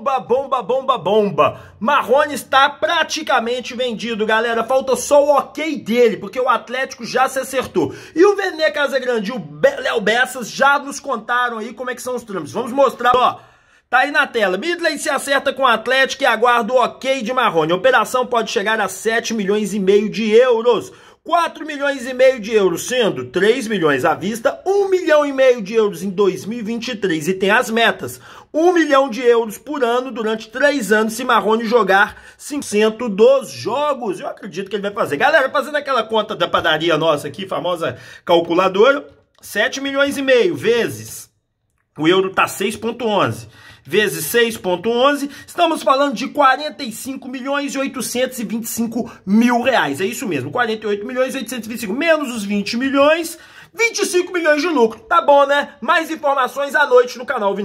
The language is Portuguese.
bomba, bomba, bomba, bomba. Marrone está praticamente vendido, galera. Falta só o ok dele, porque o Atlético já se acertou. E o Vene Casagrande e o Léo Bessas já nos contaram aí como é que são os trâmites. Vamos mostrar, ó. Tá aí na tela. Midley se acerta com o Atlético e aguarda o ok de Marrone. A operação pode chegar a 7 milhões e meio de euros. 4 milhões e meio de euros, sendo 3 milhões à vista, 1 milhão e meio de euros em 2023 e tem as metas. 1 milhão de euros por ano durante 3 anos se Marrone jogar 5% dos jogos. Eu acredito que ele vai fazer. Galera, fazendo aquela conta da padaria nossa aqui, famosa calculadora, 7 milhões e meio vezes o euro está 6,11 vezes 6,11, estamos falando de 45 milhões e 825 mil reais. É isso mesmo, 48 milhões e 825, menos os 20 milhões, 25 milhões de lucro. Tá bom, né? Mais informações à noite no canal Vinil.